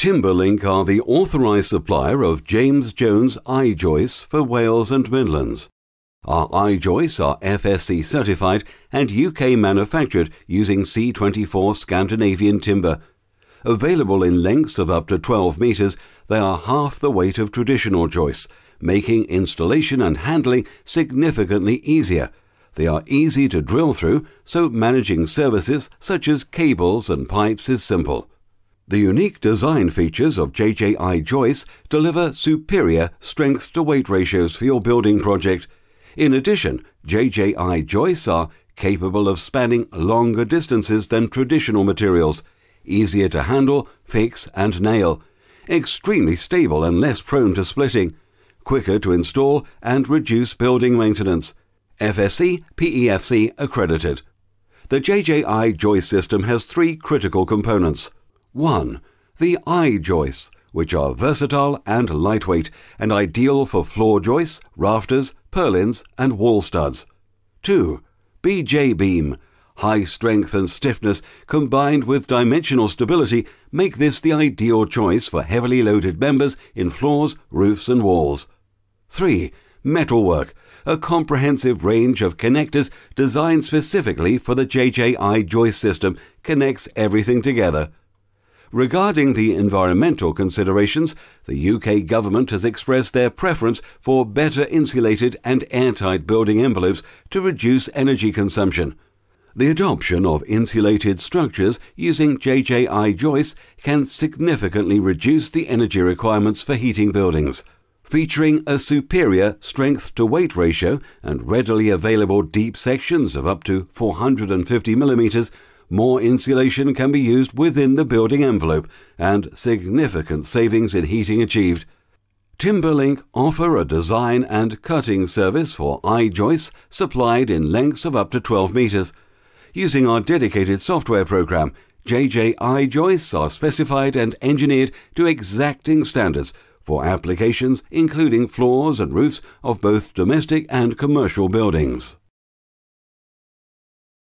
Timberlink are the authorised supplier of James Jones I joists for Wales and Midlands. Our I joists are FSC certified and UK manufactured using C24 Scandinavian timber. Available in lengths of up to 12 metres, they are half the weight of traditional joists, making installation and handling significantly easier. They are easy to drill through, so managing services such as cables and pipes is simple. The unique design features of JJI joists deliver superior strength to weight ratios for your building project. In addition, JJI joists are capable of spanning longer distances than traditional materials, easier to handle, fix and nail, extremely stable and less prone to splitting, quicker to install and reduce building maintenance. FSC PEFC accredited. The JJI joist system has three critical components – 1. The eye joists, which are versatile and lightweight and ideal for floor joists, rafters, purlins and wall studs. 2. BJ beam. High strength and stiffness combined with dimensional stability make this the ideal choice for heavily loaded members in floors, roofs and walls. 3. Metalwork, a comprehensive range of connectors designed specifically for the JJI joist system, connects everything together. Regarding the environmental considerations, the UK government has expressed their preference for better insulated and airtight building envelopes to reduce energy consumption. The adoption of insulated structures using JJI joists can significantly reduce the energy requirements for heating buildings. Featuring a superior strength to weight ratio and readily available deep sections of up to 450 millimeters, more insulation can be used within the building envelope and significant savings in heating achieved. Timberlink offer a design and cutting service for I-joists supplied in lengths of up to 12 metres. Using our dedicated software program, I joists are specified and engineered to exacting standards for applications including floors and roofs of both domestic and commercial buildings.